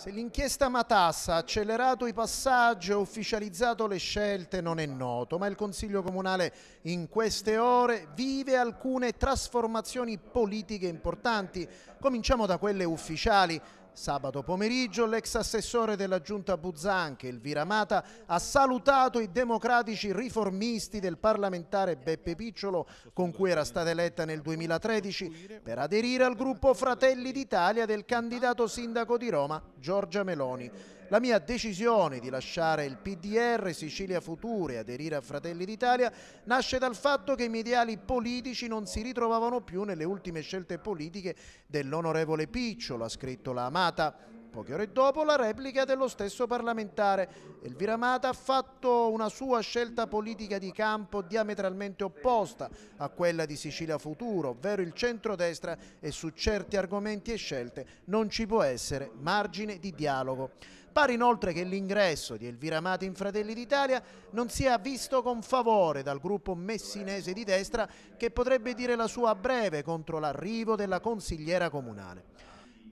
Se l'inchiesta Matassa ha accelerato i passaggi e ufficializzato le scelte non è noto, ma il Consiglio Comunale in queste ore vive alcune trasformazioni politiche importanti. Cominciamo da quelle ufficiali. Sabato pomeriggio l'ex assessore della giunta Buzzanche, Elvira Mata, ha salutato i democratici riformisti del parlamentare Beppe Picciolo con cui era stata eletta nel 2013 per aderire al gruppo Fratelli d'Italia del candidato sindaco di Roma Giorgia Meloni. La mia decisione di lasciare il PDR Sicilia Future e aderire a Fratelli d'Italia nasce dal fatto che i miei ideali politici non si ritrovavano più nelle ultime scelte politiche dell'onorevole Picciolo, ha scritto la amata Poche ore dopo la replica dello stesso parlamentare. Elvira Mata ha fatto una sua scelta politica di campo diametralmente opposta a quella di Sicilia Futuro, ovvero il centrodestra e su certi argomenti e scelte non ci può essere margine di dialogo. Pare inoltre che l'ingresso di Elvira Mata in Fratelli d'Italia non sia visto con favore dal gruppo messinese di destra che potrebbe dire la sua a breve contro l'arrivo della consigliera comunale.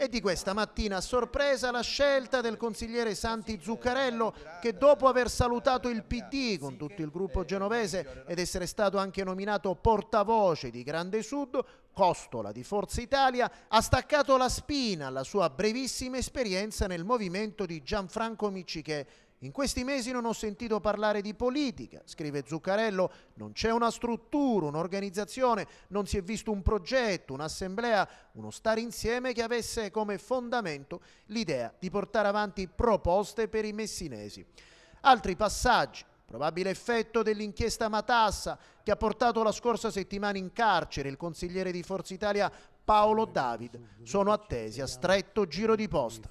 E di questa mattina a sorpresa la scelta del consigliere Santi Zuccarello che dopo aver salutato il PD con tutto il gruppo genovese ed essere stato anche nominato portavoce di Grande Sud, Costola di Forza Italia, ha staccato la spina alla sua brevissima esperienza nel movimento di Gianfranco Miccichè in questi mesi non ho sentito parlare di politica, scrive Zuccarello, non c'è una struttura, un'organizzazione, non si è visto un progetto, un'assemblea, uno stare insieme che avesse come fondamento l'idea di portare avanti proposte per i messinesi. Altri passaggi, probabile effetto dell'inchiesta Matassa che ha portato la scorsa settimana in carcere il consigliere di Forza Italia Paolo David, sono attesi a stretto giro di posta.